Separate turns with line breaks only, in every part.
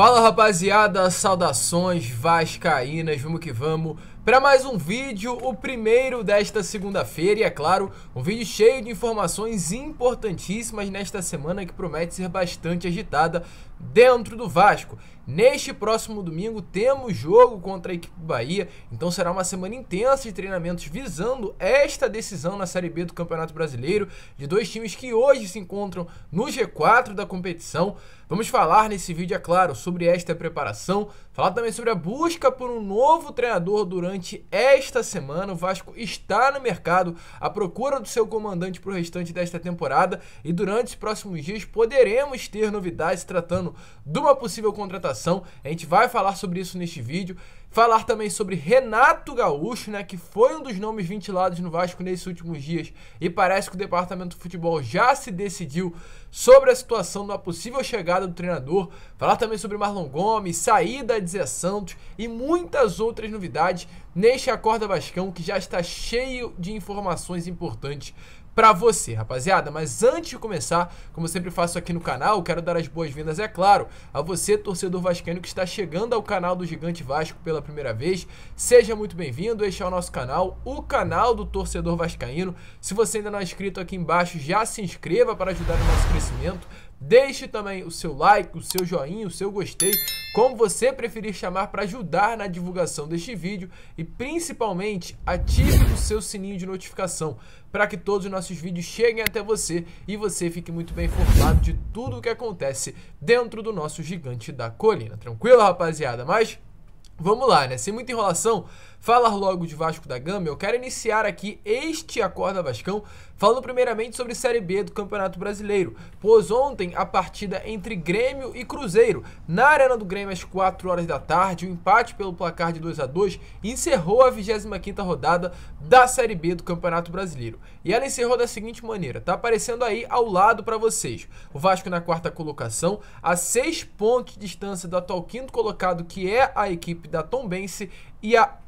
Fala rapaziada, saudações vascaínas, vamos que vamos para mais um vídeo, o primeiro desta segunda-feira e é claro, um vídeo cheio de informações importantíssimas nesta semana que promete ser bastante agitada dentro do Vasco. Neste próximo domingo temos jogo contra a equipe Bahia, então será uma semana intensa de treinamentos visando esta decisão na Série B do Campeonato Brasileiro de dois times que hoje se encontram no G4 da competição. Vamos falar nesse vídeo, é claro, sobre esta preparação, falar também sobre a busca por um novo treinador durante esta semana. O Vasco está no mercado à procura do seu comandante para o restante desta temporada e durante os próximos dias poderemos ter novidades tratando de uma possível contratação. A gente vai falar sobre isso neste vídeo. Falar também sobre Renato Gaúcho, né, que foi um dos nomes ventilados no Vasco nesses últimos dias e parece que o departamento de futebol já se decidiu sobre a situação da possível chegada do treinador. Falar também sobre Marlon Gomes, saída de Zé Santos e muitas outras novidades neste Acorda Vascão que já está cheio de informações importantes para você, rapaziada. Mas antes de começar, como eu sempre faço aqui no canal, quero dar as boas-vindas, é claro, a você, torcedor vascaíno, que está chegando ao canal do Gigante Vasco pela primeira vez. Seja muito bem-vindo, este é o nosso canal, o canal do torcedor vascaíno. Se você ainda não é inscrito aqui embaixo, já se inscreva para ajudar no nosso crescimento. Deixe também o seu like, o seu joinha, o seu gostei, como você preferir chamar para ajudar na divulgação deste vídeo e principalmente ative o seu sininho de notificação para que todos os nossos vídeos cheguem até você e você fique muito bem informado de tudo o que acontece dentro do nosso gigante da colina. Tranquilo, rapaziada? Mas Vamos lá, né? Sem muita enrolação, falar logo de Vasco da Gama. Eu quero iniciar aqui este Acorda Vascão, falando primeiramente sobre Série B do Campeonato Brasileiro. Pois ontem a partida entre Grêmio e Cruzeiro, na Arena do Grêmio às 4 horas da tarde, o um empate pelo placar de 2 a 2 encerrou a 25 rodada da Série B do Campeonato Brasileiro. E ela encerrou da seguinte maneira, tá aparecendo aí ao lado para vocês. O Vasco na quarta colocação, a 6 pontos de distância do atual quinto colocado, que é a equipe equipe da Tombense e a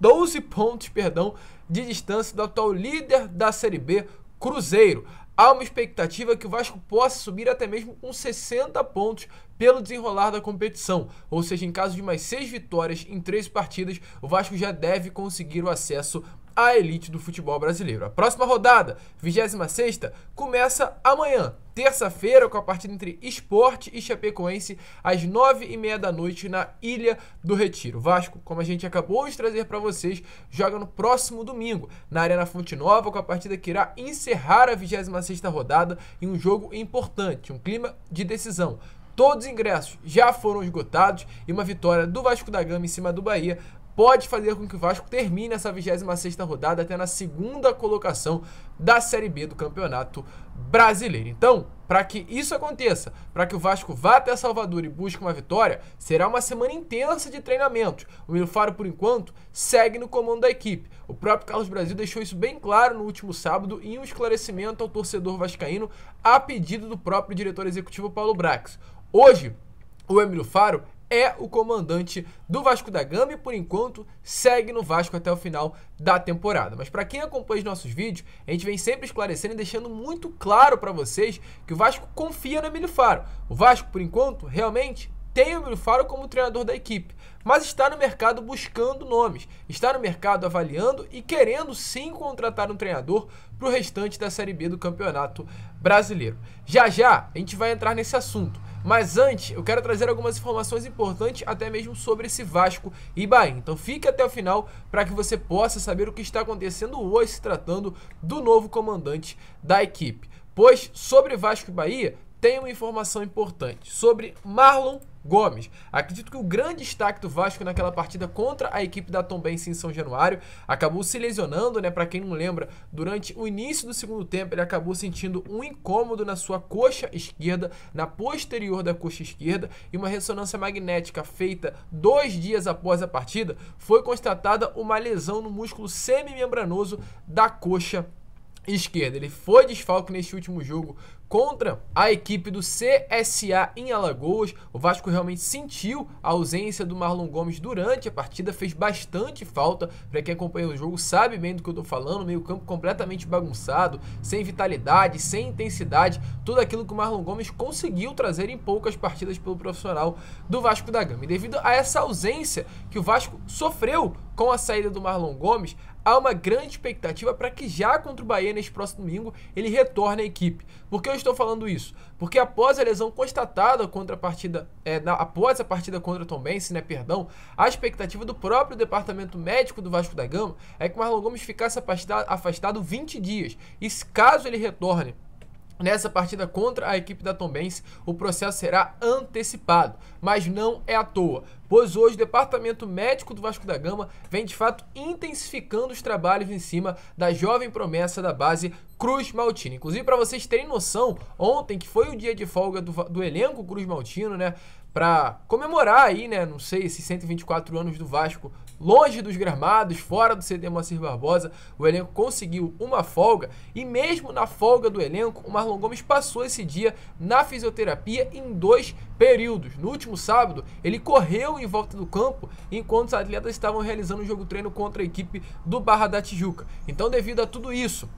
12 pontos, perdão, de distância do atual líder da Série B, Cruzeiro. Há uma expectativa que o Vasco possa subir até mesmo com 60 pontos pelo desenrolar da competição. Ou seja, em caso de mais 6 vitórias em três partidas, o Vasco já deve conseguir o acesso a elite do futebol brasileiro. A próxima rodada, 26, começa amanhã, terça-feira, com a partida entre Esporte e Chapecoense, às 9h30 da noite, na Ilha do Retiro. Vasco, como a gente acabou de trazer para vocês, joga no próximo domingo, na Arena Fonte Nova, com a partida que irá encerrar a 26 rodada em um jogo importante, um clima de decisão. Todos os ingressos já foram esgotados e uma vitória do Vasco da Gama em cima do Bahia pode fazer com que o Vasco termine essa 26 rodada até na segunda colocação da Série B do Campeonato Brasileiro. Então, para que isso aconteça, para que o Vasco vá até Salvador e busque uma vitória, será uma semana intensa de treinamentos. O Milo Faro, por enquanto, segue no comando da equipe. O próprio Carlos Brasil deixou isso bem claro no último sábado em um esclarecimento ao torcedor vascaíno a pedido do próprio diretor executivo Paulo Brax. Hoje, o Emílio Faro é o comandante do Vasco da Gama e por enquanto segue no Vasco até o final da temporada. Mas para quem acompanha os nossos vídeos, a gente vem sempre esclarecendo e deixando muito claro para vocês que o Vasco confia na Emílio Faro. O Vasco, por enquanto, realmente tem o Emílio Faro como treinador da equipe, mas está no mercado buscando nomes, está no mercado avaliando e querendo sim contratar um treinador para o restante da Série B do Campeonato Brasileiro. Já já a gente vai entrar nesse assunto. Mas antes, eu quero trazer algumas informações importantes até mesmo sobre esse Vasco e Bahia. Então fique até o final para que você possa saber o que está acontecendo hoje se tratando do novo comandante da equipe. Pois sobre Vasco e Bahia, tem uma informação importante sobre Marlon Gomes. Acredito que o grande destaque do Vasco naquela partida contra a equipe da Tombense em São Januário acabou se lesionando, né? Para quem não lembra, durante o início do segundo tempo ele acabou sentindo um incômodo na sua coxa esquerda, na posterior da coxa esquerda, e uma ressonância magnética feita dois dias após a partida foi constatada uma lesão no músculo semimembranoso da coxa esquerda. Ele foi desfalque neste último jogo Contra a equipe do CSA em Alagoas, o Vasco realmente sentiu a ausência do Marlon Gomes durante a partida, fez bastante falta. Para quem acompanha o jogo sabe bem do que eu tô falando, meio-campo completamente bagunçado, sem vitalidade, sem intensidade, tudo aquilo que o Marlon Gomes conseguiu trazer em poucas partidas pelo profissional do Vasco da Gama. E devido a essa ausência que o Vasco sofreu com a saída do Marlon Gomes, há uma grande expectativa para que já contra o Bahia neste próximo domingo ele retorne à equipe, porque eu estou falando isso? Porque após a lesão constatada contra a partida, é, na, após a partida contra o Tombense, né, perdão, a expectativa do próprio departamento médico do Vasco da Gama é que Marlon Gomes ficasse afastado, afastado 20 dias. E caso ele retorne Nessa partida contra a equipe da Tombense, o processo será antecipado, mas não é à toa, pois hoje o departamento médico do Vasco da Gama vem de fato intensificando os trabalhos em cima da jovem promessa da base Cruz Maltino. Inclusive, para vocês terem noção, ontem, que foi o dia de folga do, do elenco Cruz Maltino, né? para comemorar aí, né? Não sei, esses 124 anos do Vasco longe dos gramados, fora do CD Moacir Barbosa, o elenco conseguiu uma folga e mesmo na folga do elenco, o Marlon Gomes passou esse dia na fisioterapia em dois períodos. No último sábado, ele correu em volta do campo enquanto os atletas estavam realizando um jogo treino contra a equipe do Barra da Tijuca. Então, devido a tudo isso,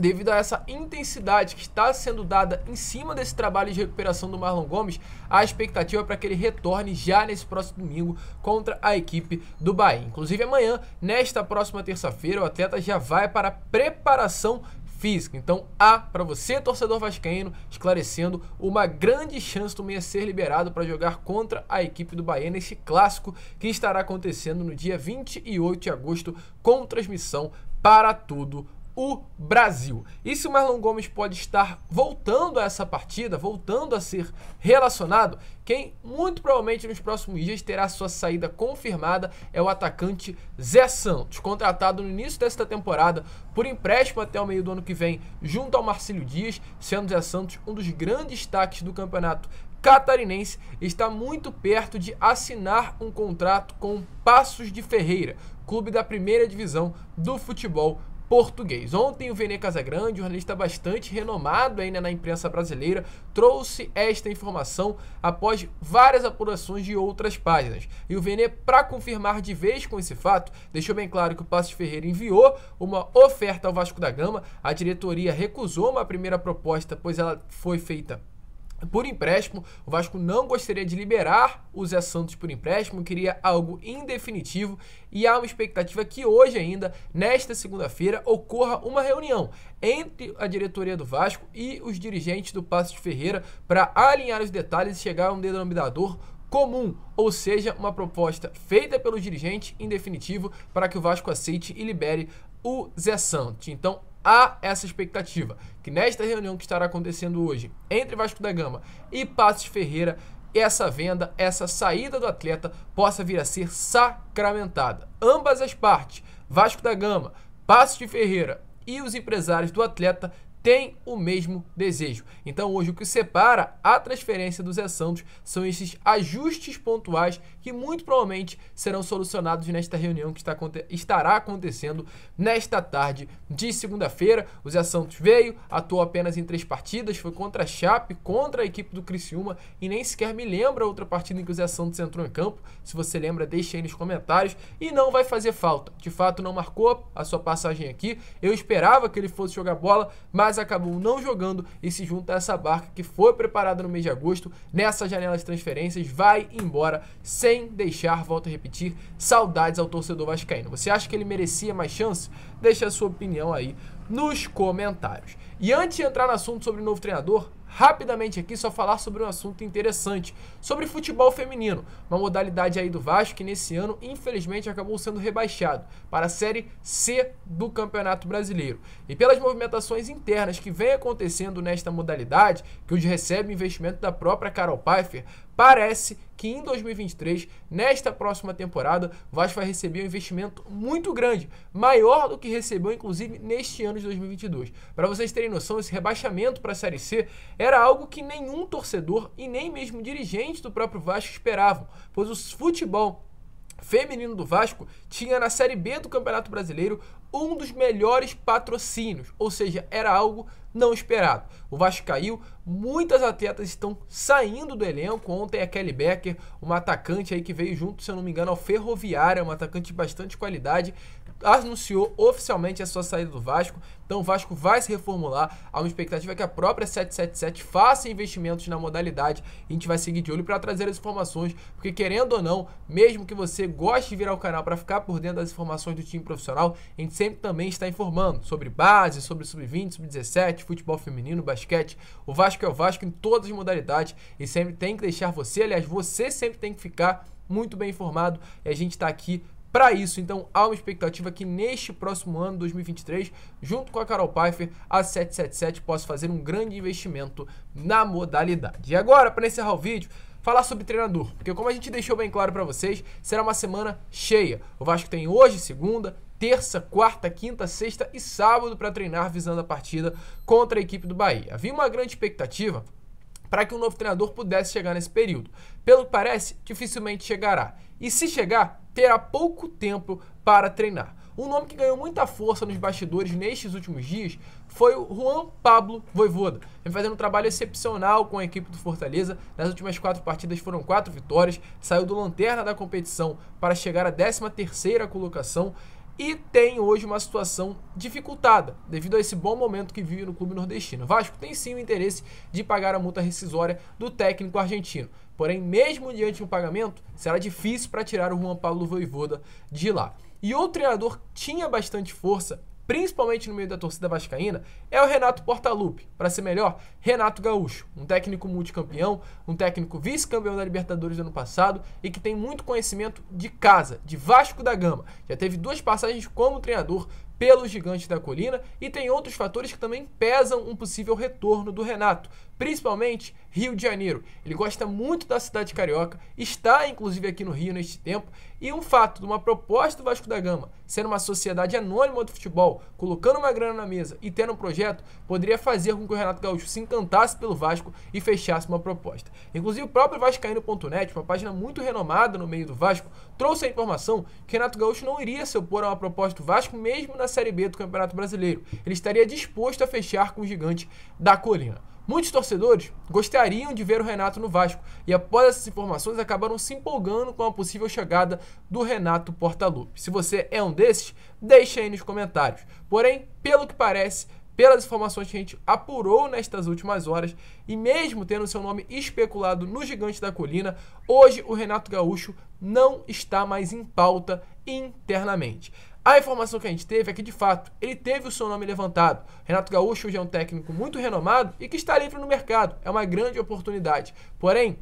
devido a essa intensidade que está sendo dada em cima desse trabalho de recuperação do Marlon Gomes, a expectativa é para que ele retorne já nesse próximo domingo contra a equipe do Bahia. Inclusive amanhã, nesta próxima terça-feira, o atleta já vai para a preparação física. Então há para você, torcedor vascaíno, esclarecendo uma grande chance do Meia ser liberado para jogar contra a equipe do Bahia nesse clássico que estará acontecendo no dia 28 de agosto com transmissão para tudo o Brasil. E se o Marlon Gomes pode estar voltando a essa partida, voltando a ser relacionado, quem muito provavelmente nos próximos dias terá sua saída confirmada é o atacante Zé Santos, contratado no início desta temporada por empréstimo até o meio do ano que vem, junto ao Marcílio Dias, sendo Zé Santos um dos grandes destaques do campeonato catarinense está muito perto de assinar um contrato com Passos de Ferreira, clube da primeira divisão do futebol português. Ontem o Vene Casagrande, jornalista bastante renomado ainda na imprensa brasileira, trouxe esta informação após várias apurações de outras páginas. E o Vene, para confirmar de vez com esse fato, deixou bem claro que o Passos Ferreira enviou uma oferta ao Vasco da Gama, a diretoria recusou uma primeira proposta, pois ela foi feita por empréstimo. O Vasco não gostaria de liberar o Zé Santos por empréstimo, queria algo indefinitivo e há uma expectativa que hoje ainda, nesta segunda-feira, ocorra uma reunião entre a diretoria do Vasco e os dirigentes do Passo de Ferreira para alinhar os detalhes e chegar a um denominador comum, ou seja, uma proposta feita pelo dirigente em definitivo para que o Vasco aceite e libere o Zé Santos. Então, há essa expectativa que nesta reunião que estará acontecendo hoje entre Vasco da Gama e Passos Ferreira, essa venda, essa saída do atleta possa vir a ser sacramentada. Ambas as partes, Vasco da Gama, Passos de Ferreira e os empresários do atleta têm o mesmo desejo. Então hoje o que separa a transferência do Zé Santos são esses ajustes pontuais que muito provavelmente serão solucionados nesta reunião que está, estará acontecendo nesta tarde de segunda-feira. O Zé Santos veio, atuou apenas em três partidas, foi contra a Chape, contra a equipe do Criciúma e nem sequer me lembra outra partida em que o Zé Santos entrou em campo. Se você lembra, deixe aí nos comentários e não vai fazer falta. De fato, não marcou a sua passagem aqui. Eu esperava que ele fosse jogar bola, mas acabou não jogando e se junta a essa barca que foi preparada no mês de agosto, nessa janela de transferências, vai embora sem sem deixar, volto a repetir, saudades ao torcedor vascaíno. Você acha que ele merecia mais chance? Deixa a sua opinião aí nos comentários. E antes de entrar no assunto sobre o novo treinador, rapidamente aqui só falar sobre um assunto interessante, sobre futebol feminino, uma modalidade aí do Vasco que nesse ano infelizmente acabou sendo rebaixado para a série C do Campeonato Brasileiro. E pelas movimentações internas que vem acontecendo nesta modalidade, que hoje recebe investimento da própria Carol Pfeiffer, Parece que em 2023, nesta próxima temporada, o Vasco vai receber um investimento muito grande, maior do que recebeu inclusive neste ano de 2022. Para vocês terem noção, esse rebaixamento para a Série C era algo que nenhum torcedor e nem mesmo dirigente do próprio Vasco esperavam, pois o futebol feminino do Vasco tinha na Série B do Campeonato Brasileiro um dos melhores patrocínios, ou seja, era algo não esperado. O Vasco caiu, muitas atletas estão saindo do elenco. Ontem a Kelly Becker, uma atacante aí que veio junto, se eu não me engano, ao Ferroviária, uma atacante de bastante qualidade, anunciou oficialmente a sua saída do Vasco. Então o Vasco vai se reformular. Há uma expectativa que a própria 777 faça investimentos na modalidade. E a gente vai seguir de olho para trazer as informações, porque querendo ou não, mesmo que você goste de virar o canal para ficar por dentro das informações do time profissional, a gente sempre também está informando sobre base, sobre sub-20, sub-17, futebol feminino, basquete. O Vasco é o Vasco em todas as modalidades e sempre tem que deixar você, aliás, você sempre tem que ficar muito bem informado e a gente está aqui para isso. Então há uma expectativa que neste próximo ano, 2023, junto com a Carol Pfeiffer, a 777 possa fazer um grande investimento na modalidade. E agora, para encerrar o vídeo, falar sobre treinador, porque como a gente deixou bem claro para vocês, será uma semana cheia. O Vasco tem hoje, segunda, terça, quarta, quinta, sexta e sábado para treinar visando a partida contra a equipe do Bahia. Havia uma grande expectativa para que o um novo treinador pudesse chegar nesse período. Pelo que parece, dificilmente chegará. E se chegar, terá pouco tempo para treinar. Um nome que ganhou muita força nos bastidores nestes últimos dias foi o Juan Pablo Voivoda. Vem fazendo um trabalho excepcional com a equipe do Fortaleza. Nas últimas quatro partidas foram quatro vitórias. Saiu do lanterna da competição para chegar à 13 terceira colocação e tem hoje uma situação dificultada devido a esse bom momento que vive no clube nordestino. Vasco tem sim o interesse de pagar a multa rescisória do técnico argentino. Porém, mesmo diante de um pagamento, será difícil para tirar o Juan Paulo Voivoda de lá. E outro treinador tinha bastante força, principalmente no meio da torcida vascaína, é o Renato Portaluppi. Para ser melhor, Renato Gaúcho, um técnico multicampeão, um técnico vice-campeão da Libertadores do ano passado e que tem muito conhecimento de casa, de Vasco da Gama. Já teve duas passagens como treinador pelos gigantes da colina e tem outros fatores que também pesam um possível retorno do Renato, principalmente Rio de Janeiro. Ele gosta muito da cidade carioca, está inclusive aqui no Rio neste tempo, e um fato de uma proposta do Vasco da Gama sendo uma sociedade anônima do futebol, colocando uma grana na mesa e tendo um projeto, poderia fazer com que o Renato Gaúcho se encantasse pelo Vasco e fechasse uma proposta. Inclusive o próprio vascaíno.net, uma página muito renomada no meio do Vasco, trouxe a informação que Renato Gaúcho não iria se opor a uma proposta do Vasco mesmo na Série B do Campeonato Brasileiro. Ele estaria disposto a fechar com o gigante da colina. Muitos torcedores gostariam de ver o Renato no Vasco e, após essas informações, acabaram se empolgando com a possível chegada do Renato Portaluppi. Se você é um desses, deixe aí nos comentários. Porém, pelo que parece, pelas informações que a gente apurou nestas últimas horas, e mesmo tendo seu nome especulado no Gigante da Colina, hoje o Renato Gaúcho não está mais em pauta internamente. A informação que a gente teve é que, de fato, ele teve o seu nome levantado. Renato Gaúcho hoje é um técnico muito renomado e que está livre no mercado. É uma grande oportunidade. Porém,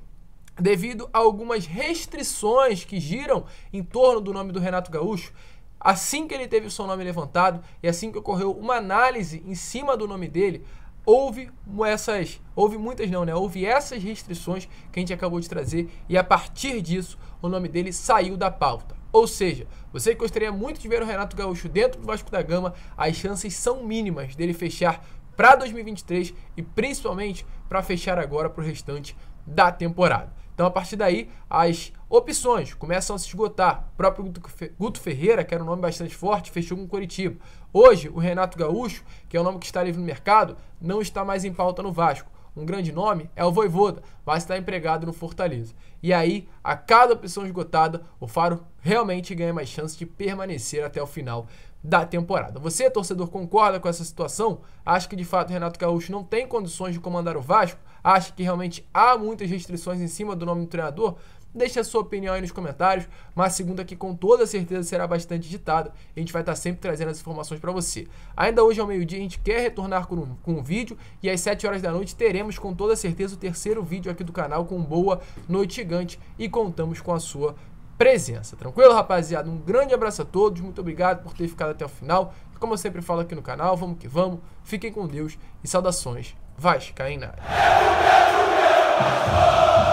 devido a algumas restrições que giram em torno do nome do Renato Gaúcho, assim que ele teve o seu nome levantado e assim que ocorreu uma análise em cima do nome dele, houve essas, houve muitas não, né? Houve essas restrições que a gente acabou de trazer e a partir disso o nome dele saiu da pauta. Ou seja, você que gostaria muito de ver o Renato Gaúcho dentro do Vasco da Gama, as chances são mínimas dele fechar para 2023 e principalmente para fechar agora para o restante da temporada. Então, a partir daí, as opções começam a se esgotar. O próprio Guto Ferreira, que era um nome bastante forte, fechou com o Coritiba. Hoje, o Renato Gaúcho, que é o nome que está livre no mercado, não está mais em pauta no Vasco um grande nome, é o Voivoda, mas está empregado no Fortaleza. E aí, a cada opção esgotada, o Faro realmente ganha mais chance de permanecer até o final da temporada. Você, torcedor, concorda com essa situação? Acha que de fato Renato Gaúcho não tem condições de comandar o Vasco? Acha que realmente há muitas restrições em cima do nome do treinador? Deixe a sua opinião aí nos comentários, mas segunda que com toda certeza será bastante ditada. A gente vai estar tá sempre trazendo as informações para você. Ainda hoje ao meio-dia a gente quer retornar com um, com um vídeo e às 7 horas da noite teremos com toda certeza o terceiro vídeo aqui do canal com Boa Noite Gigante e contamos com a sua presença. Tranquilo, rapaziada? Um grande abraço a todos, muito obrigado por ter ficado até o final. como eu sempre falo aqui no canal, vamos que vamos, fiquem com Deus e saudações vascaínas. É